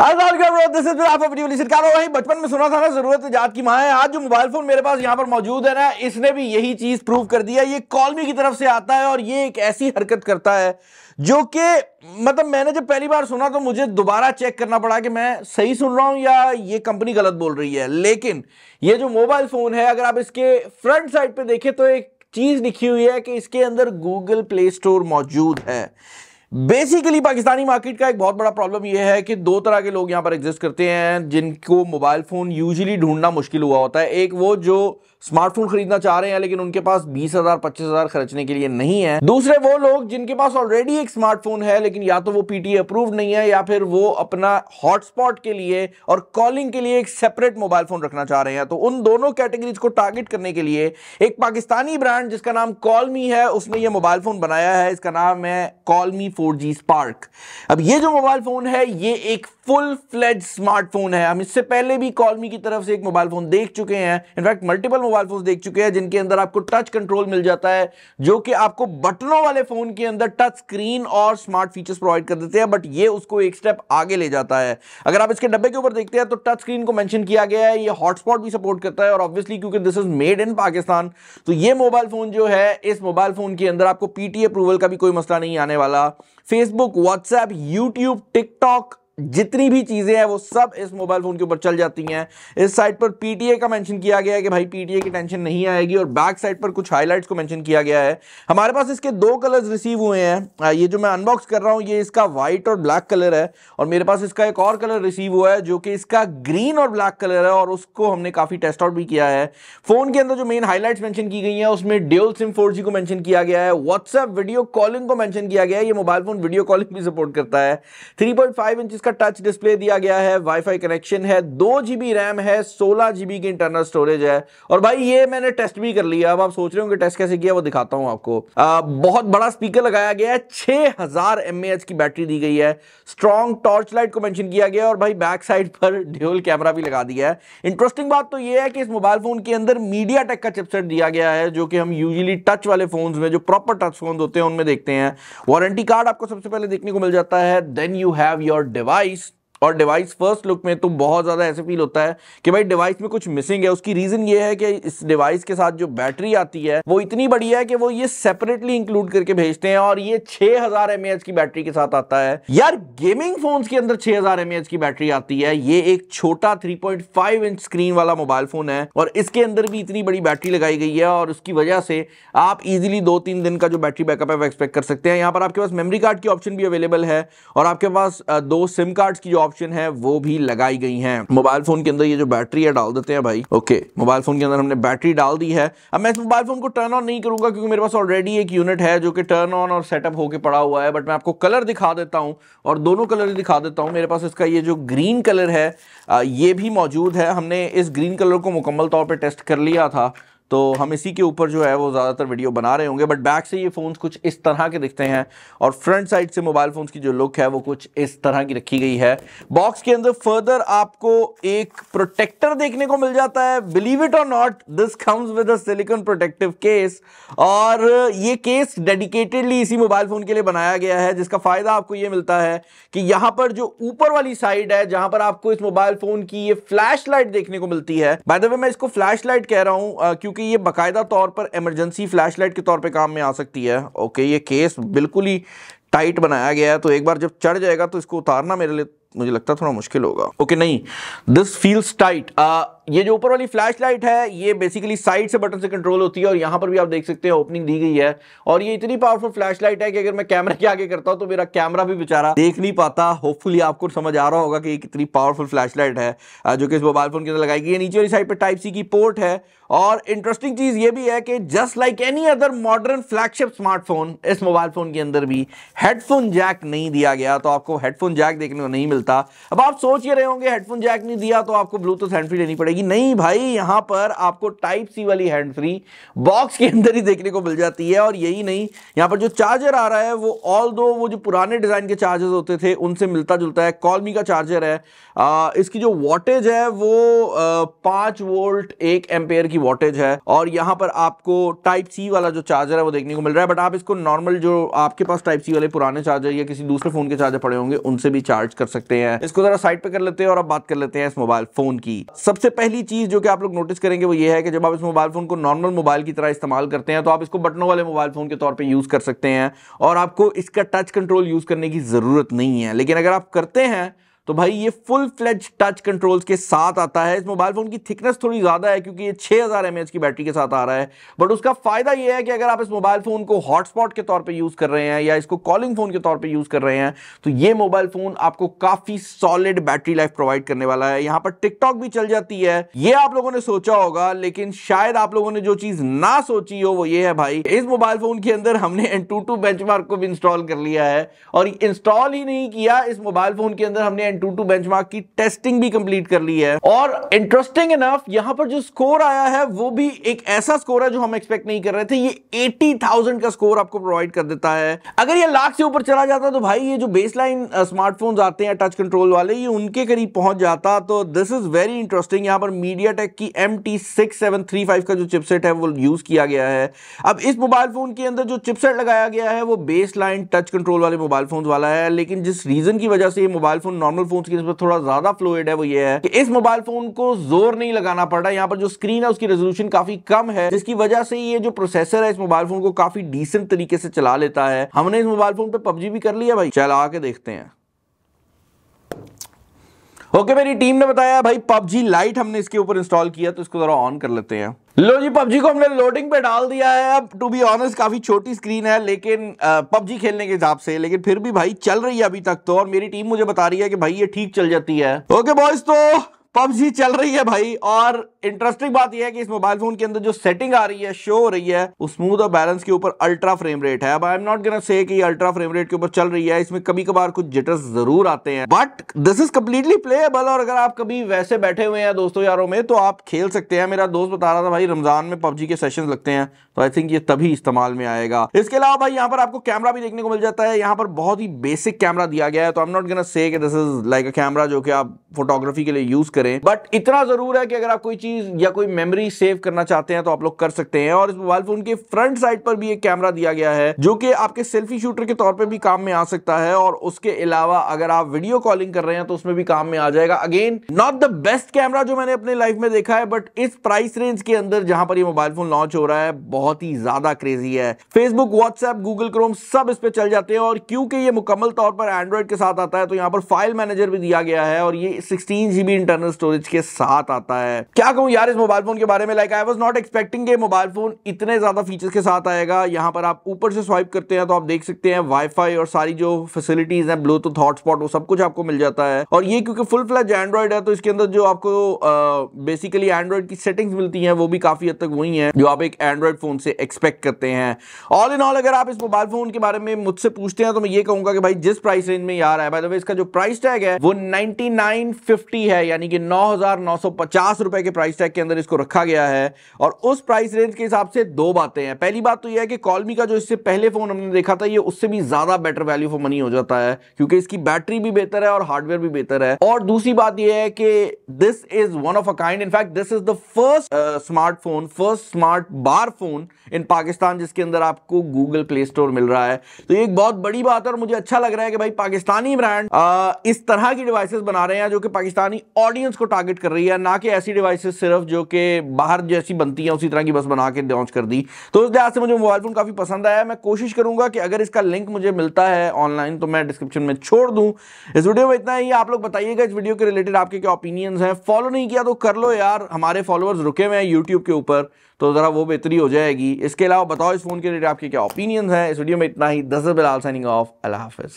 बचपन में सुना था ना जरूरत जात की माँ है आज जो मोबाइल फोन मेरे पास यहाँ पर मौजूद है ना इसने भी यही चीज प्रूव कर दिया ये कॉलमी की तरफ से आता है और ये एक ऐसी हरकत करता है जो कि मतलब मैंने जब पहली बार सुना तो मुझे दोबारा चेक करना पड़ा कि मैं सही सुन रहा हूं या ये कंपनी गलत बोल रही है लेकिन ये जो मोबाइल फ़ोन है अगर आप इसके फ्रंट साइड पर देखें तो एक चीज़ लिखी हुई है कि इसके अंदर गूगल प्ले स्टोर मौजूद है बेसिकली पाकिस्तानी मार्केट का एक बहुत बड़ा प्रॉब्लम यह है कि दो तरह के लोग यहां पर एग्जिस्ट करते हैं जिनको मोबाइल फ़ोन यूजली ढूंढना मुश्किल हुआ होता है एक वो जो स्मार्टफोन खरीदना चाह रहे हैं लेकिन उनके पास बीस हज़ार पच्चीस हज़ार खर्चने के लिए नहीं है दूसरे वो लोग जिनके पास ऑलरेडी एक स्मार्टफोन है लेकिन या तो वो पीटीए अप्रूव नहीं है या फिर वो अपना हॉटस्पॉट के लिए और कॉलिंग के लिए एक सेपरेट मोबाइल फ़ोन रखना चाह रहे हैं तो उन दोनों कैटेगरीज को टारगेट करने के लिए एक पाकिस्तानी ब्रांड जिसका नाम कॉलमी है उसने ये मोबाइल फ़ोन बनाया है इसका नाम है Calme phone four G spark अब ये जो मोबाइल फ़ोन है ये एक फुल फ्लेज स्मार्टफोन है हम इससे पहले भी कॉलमी की तरफ से एक मोबाइल फ़ोन देख चुके हैं इनफैक्ट मल्टीपल मोबाइल फ़ोन देख चुके हैं जिनके अंदर आपको टच कंट्रोल मिल जाता है जो कि आपको बटनों वाले फ़ोन के अंदर टच स्क्रीन और स्मार्ट फीचर्स प्रोवाइड कर देते हैं बट ये उसको एक स्टेप आगे ले जाता है अगर आप इसके डब्बे के ऊपर देखते हैं तो टच स्क्रीन को मैंशन किया गया है ये हॉटस्पॉट भी सपोर्ट करता है और ऑब्वियसली क्योंकि this is made in Pakistan तो ये मोबाइल फ़ोन जो है इस मोबाइल फ़ोन के अंदर आपको पीटी अप्रूवल का भी कोई मसला नहीं आने वाला फेसबुक व्हाट्सएप यूट्यूब टिकटॉक जितनी भी चीज़ें हैं वो सब इस मोबाइल फ़ोन के ऊपर चल जाती हैं इस साइट पर पीटीए का मेंशन किया गया है कि भाई पीटीए की टेंशन नहीं आएगी और बैक साइड पर कुछ हाइलाइट्स को मेंशन किया गया है हमारे पास इसके दो कलर्स रिसीव हुए हैं ये जो मैं अनबॉक्स कर रहा हूं ये इसका व्हाइट और ब्लैक कलर है और मेरे पास इसका एक और कलर रिसीव हुआ है जो कि इसका ग्रीन और ब्लैक कलर है और उसको हमने काफ़ी टेस्ट आउट भी किया है फ़ोन के अंदर जो मेन हाईलाइट मैंशन की गई है उसमें ड्यूल सिम फोर को मैंशन किया गया है व्हाट्सएप वीडियो कॉलिंग को मैंशन किया गया है ये मोबाइल फ़ोन वीडियो कॉलिंग भी सपोर्ट करता है थ्री पॉइंट इसका टच डिस्प्ले दिया गया है वाईफाई कनेक्शन है दो जीबी रैम है सोलह जीबी की इंटरनल स्टोरेज है और भाई ये मैंने टेस्ट भी कर लिया अब आप सोच रहे होंगे टेस्ट कैसे किया वो दिखाता हूं आपको आ, बहुत बड़ा स्पीकर लगाया गया है छह हजार की बैटरी दी गई है स्ट्रॉन्ग टॉर्च लाइट को मैंशन किया गया और भाई बैक साइड पर ड्यूल कैमरा भी लगा दिया है इंटरेस्टिंग बात तो यह है कि इस मोबाइल फोन के अंदर मीडिया का चिपसेट दिया गया है जो कि हम यूजली टच वाले फोन में जो प्रॉपर टच फोन होते हैं उनमें देखते हैं वारंटी कार्ड आपको सबसे पहले देखने को मिल जाता है then you have your device mais. और डिवाइस फर्स्ट लुक में तो बहुत ज़्यादा ऐसे फील होता है कि भाई डिवाइस में कुछ मिसिंग है उसकी रीज़न ये है कि इस डिवाइस के साथ जो बैटरी आती है वो इतनी बढ़िया है कि वो ये सेपरेटली इंक्लूड करके भेजते हैं और ये छः हज़ार की बैटरी के साथ आता है यार गेमिंग फोन्स के अंदर छः हज़ार की बैटरी आती है ये एक छोटा थ्री इंच स्क्रीन वाला मोबाइल फ़ोन है और इसके अंदर भी इतनी बड़ी बैटरी लगाई गई है और उसकी वजह से आप इजीली दो तीन दिन का जो बैटरी बैकअप है वो एक्सपेक्ट कर सकते हैं यहाँ पर आपके पास मेमरी कार्ड की ऑप्शन भी अवेलेबल है और आपके पास दो सिम कार्ड्स की जो ऑप्शन है वो भी लगाई गई हैं मोबाइल फोन के अंदर ये जो बैटरी है डाल देते हैं भाई ओके मोबाइल फोन के अंदर हमने बैटरी डाल दी है अब मैं इस मोबाइल फोन को टर्न ऑन नहीं करूंगा क्योंकि मेरे पास ऑलरेडी एक यूनिट है जो कि टर्न ऑन और सेटअप होकर पड़ा हुआ है बट मैं आपको कलर दिखा देता हूँ और दोनों कलर दिखा देता हूँ मेरे पास इसका ये जो ग्रीन कलर है ये भी मौजूद है हमने इस ग्रीन कलर को मुकम्मल तौर पर टेस्ट कर लिया था तो हम इसी के ऊपर जो है वो ज़्यादातर वीडियो बना रहे होंगे बट बैक से ये फ़ोन्स कुछ इस तरह के दिखते हैं और फ्रंट साइड से मोबाइल फ़ोन्स की जो लुक है वो कुछ इस तरह की रखी गई है बॉक्स के अंदर फर्दर आपको एक प्रोटेक्टर देखने को मिल जाता है बिलीव इट और not this comes with a silicone protective case और ये केस डेडिकेटेडली इसी मोबाइल फ़ोन के लिए बनाया गया है जिसका फ़ायदा आपको ये मिलता है कि यहाँ पर जो ऊपर वाली साइड है जहाँ पर आपको इस मोबाइल फ़ोन की ये फ्लैश देखने को मिलती है बाय द वे मैं इसको फ्लैश कह रहा हूँ क्योंकि क्योंकि ये बाकायदा तौर पर एमरजेंसी फ्लैशलाइट के तौर पे काम में आ सकती है ओके ये केस बिल्कुल ही टाइट बनाया गया है तो एक बार जब चढ़ जाएगा तो इसको उतारना मेरे लिए मुझे लगता है थोड़ा मुश्किल होगा ओके नहीं दिस फील्स टाइट ये जो ऊपर वाली फ्लैश लाइट है ये बेसिकली साइड से बटन से कंट्रोल होती है और यहाँ पर भी आप देख सकते हैं ओपनिंग दी गई है और ये इतनी पावरफुल फ्लैश लाइट है कि अगर मैं कैमरे के आगे करता हूँ तो मेरा कैमरा भी बेचारा देख नहीं पाता होपफुली आपको समझ आ रहा होगा कि ये कितनी पावरफुल फ्लैश लाइट है जो कि इस मोबाइल फोन के अंदर लगाई गई है नीचे वाली साइड पर टाइप सी की पोर्ट है और इंटरेस्टिंग चीज़ ये भी है कि just like any other modern flagship smartphone इस मोबाइल फोन के अंदर भी हेडफोन जैक नहीं दिया गया तो आपको हेडफोन जैक देखने को नहीं मिलता अब आप सोच ही रहे होंगे हेडफोन जैक नहीं दिया तो आपको ब्लूटूथ हैंडफ्री लेनी पड़ेगी जाएगी नहीं भाई यहां पर आपको टाइप सी वाली हैंड फ्री बॉक्स के अंदर ही देखने को मिल जाती है और यही नहीं यहां पर जो चार्जर आ रहा है वो ऑल दो वो जो पुराने डिज़ाइन के चार्जर होते थे उनसे मिलता जुलता है कॉलमी का चार्जर है आ, इसकी जो वॉटेज है वो पांच वोल्ट एक एम्पेयर की वॉटेज है और यहां पर आपको टाइप सी वाला जो चार्जर है वो देखने को मिल रहा है बट आप इसको नॉर्मल जो आपके पास टाइप सी वाले पुराने चार्जर या किसी दूसरे फ़ोन के चार्जर पड़े होंगे उनसे भी चार्ज कर सकते हैं इसको ज़रा साइड पर कर लेते हैं और अब बात कर लेते हैं इस मोबाइल फ़ोन की सबसे पहले पहली चीज़ जो कि आप लोग नोटिस करेंगे वो ये है कि जब आप इस मोबाइल फ़ोन को नॉर्मल मोबाइल की तरह इस्तेमाल करते हैं तो आप इसको बटनों वाले मोबाइल फ़ोन के तौर पर यूज़ कर सकते हैं और आपको इसका टच कंट्रोल यूज़ करने की ज़रूरत नहीं है लेकिन अगर आप करते हैं तो भाई ये फुल फ्लेज टच कंट्रोल्स के साथ आता है इस मोबाइल फ़ोन की थिकनेस थोड़ी ज़्यादा है क्योंकि ये 6000 हज़ार की बैटरी के साथ आ रहा है बट उसका फ़ायदा ये है कि अगर आप इस मोबाइल फ़ोन को हॉटस्पॉट के तौर पे यूज़ कर रहे हैं या इसको कॉलिंग फ़ोन के तौर पे यूज़ कर रहे हैं तो ये मोबाइल फ़ोन आपको काफ़ी सॉलिड बैटरी लाइफ प्रोवाइड करने वाला है यहाँ पर टिकटॉक भी चल जाती है ये आप लोगों ने सोचा होगा लेकिन शायद आप लोगों ने जो चीज़ ना सोची हो वो ये है भाई इस मोबाइल फ़ोन के अंदर हमने एन टू को भी इंस्टॉल कर लिया है और इंस्टॉल ही नहीं किया इस मोबाइल फ़ोन के अंदर हमने एंड टू टू बेंचमार्क की टेस्टिंग भी कंप्लीट कर ली है और इंटरेस्टिंग इनफ यहां पर जो स्कोर आया है वो भी एक ऐसा स्कोर है जो हम एक्सपेक्ट नहीं कर रहे थे ये 80,000 का स्कोर आपको प्रोवाइड कर देता है अगर ये लाख से ऊपर चला जाता तो भाई ये जो बेसलाइन स्मार्टफोन आते हैं टच कंट्रोल वाले ये उनके करीब पहुंच जाता तो दिस इज वेरी इंटरेस्टिंग यहां पर मीडिया टेक की एम का जो चिपसेट है वो यूज किया गया है अब इस मोबाइल फोन के अंदर जो चिपसेट लगाया गया है वो बेस टच कंट्रोल वाले मोबाइल फोन वाला है लेकिन जिस रीजन की वजह से ये mobile phone normal normal phone की नस्बत थोड़ा ज्यादा फ्लोइड है वो ये है कि इस मोबाइल फोन को जोर नहीं लगाना पड़ रहा है यहाँ पर जो स्क्रीन है उसकी रेजोल्यूशन काफी कम है जिसकी वजह से ये जो प्रोसेसर है इस मोबाइल फोन को काफी डिसेंट तरीके से चला लेता है हमने इस मोबाइल फोन पर पबजी भी कर लिया भाई चल आके देखते हैं ओके okay, मेरी टीम ने बताया भाई पबजी लाइट हमने इसके ऊपर इंस्टॉल किया तो इसको जरा ऑन कर लेते हैं लो जी पबजी को हमने लोडिंग पे डाल दिया है अब टू बी ऑनेस्ट काफी छोटी स्क्रीन है लेकिन पबजी खेलने के हिसाब से लेकिन फिर भी भाई चल रही है अभी तक तो और मेरी टीम मुझे बता रही है कि भाई ये ठीक चल जाती है ओके okay, बॉयज तो पबजी चल रही है भाई और इंटरेस्टिंग बात यह है कि इस मोबाइल फोन के अंदर जो सेटिंग आ रही है शो हो रही है वो स्मूथ और बैलेंस के ऊपर अल्ट्रा फ्रेम रेट है अब आई एम नॉट गोना से कि अल्ट्रा फ्रेम रेट के ऊपर चल रही है इसमें कभी कभार कुछ जिटर्स जरूर आते हैं but this is completely playable और अगर आप कभी वैसे बैठे हुए हैं दोस्तों यारों में तो आप खेल सकते हैं मेरा दोस्त बता रहा था भाई रमजान में पबजी के सेशन लगते हैं तो आई थिंक ये तभी इस्तेमाल में आएगा इसके अलावा भाई यहाँ पर आपको कैमरा भी देखने को मिल जाता है यहाँ पर बहुत ही बेसिक कैमरा दिया गया है तो I am not gonna say this is like a camera जो कि आप फोटोग्राफी के लिए यूज करें बट इतना जरूर है कि अगर आप कोई चीज मेमोरीज या कोई मेमोरी सेव करना चाहते हैं तो आप लोग कर सकते हैं और इस मोबाइल फोन के फ्रंट साइड पर भी एक कैमरा दिया गया है जो कि आपके सेल्फी शूटर के तौर पर भी काम में आ सकता है और उसके अलावा अगर आप वीडियो कॉलिंग कर रहे हैं तो उसमें भी काम में आ जाएगा again not the best camera जो मैंने अपने लाइफ में देखा है बट इस प्राइस रेंज के अंदर जहां पर यह मोबाइल फोन लॉन्च हो रहा है बहुत ही ज्यादा क्रेजी है फेसबुक व्हाट्सएप गूगल क्रोम सब इस पर चल जाते हैं और क्योंकि ये मुकम्मल तौर पर एंड्रॉइड के साथ आता है तो यहाँ पर फाइल मैनेजर भी दिया गया है और ये सिक्सटीन जीबी इंटरनल स्टोरेज के साथ आता है क्या कहूँ हूं यार इस मोबाइल फ़ोन के बारे में like I was not expecting के मोबाइल फ़ोन इतने ज़्यादा फीचर्स के साथ आएगा यहां पर आप ऊपर से स्वाइप करते हैं तो आप देख सकते हैं वाईफाई और सारी जो फैसिलिटीज़ हैं ब्लूटूथ हॉटस्पॉट वो सब कुछ आपको मिल जाता है और ये क्योंकि फुल फ्लैज एंड्रॉइड है तो इसके अंदर जो आपको बेसिकली एंड्रॉइड की सेटिंग्स मिलती है वो भी काफ़ी हद तक वही है जो आप एक एंड्रॉइड फ़ोन से एक्सपेक्ट करते हैं ऑल इन ऑल अगर आप इस मोबाइल फ़ोन के बारे में मुझसे पूछते हैं तो मैं ये कहूंगा कि भाई जिस प्राइस रेंज में यार है इसका जो प्राइस टैग है वो नाइनटी है यानी कि नौ रुपए के प्राइस प्राइस टैग के अंदर इसको रखा गया है और उस प्राइस रेंज के हिसाब से दो बातें हैं पहली बात तो यह है कि कॉलमी का जो इससे पहले फ़ोन हमने देखा था ये उससे भी ज़्यादा बेटर वैल्यू फॉर मनी हो जाता है क्योंकि इसकी बैटरी भी बेहतर है और हार्डवेयर भी बेहतर है और दूसरी बात यह है कि this is one of a kind in fact this is the first smartphone first smart bar phone in Pakistan जिसके अंदर आपको गूगल प्ले स्टोर मिल रहा है तो ये एक बहुत बड़ी बात है और मुझे अच्छा लग रहा है कि भाई पाकिस्तानी ब्रांड uh, इस तरह की डिवाइसेस बना रहे हैं जो कि पाकिस्तानी ऑडियंस को टारगेट कर रही है ना कि ऐसी डिवाइसेस सिर्फ जो कि बाहर जैसी बनती है उसी तरह की बस बना के लॉन्च कर दी तो उस लिहाज से मुझे मोबाइल फ़ोन काफ़ी पसंद आया मैं कोशिश करूँगा कि अगर इसका लिंक मुझे मिलता है ऑनलाइन तो मैं डिस्क्रिप्शन में छोड़ दूँ इस वीडियो में इतना ही आप लोग बताइएगा इस वीडियो के रिलेटेड आपके क्या ओपिनियंस हैं फॉलो नहीं किया तो कर लो यार हमारे फॉलोअर्स रुके हुए हैं यूट्यूब के ऊपर तो ज़रा वो बेहतरी हो जाएगी इसके अलावा बताओ इस फ़ोन के रिलेटेड आपके क्या ओपिनियंस हैं इस वीडियो में इतना ही दस बिलाल साइनिंग ऑफ अल्लाह हाफिज़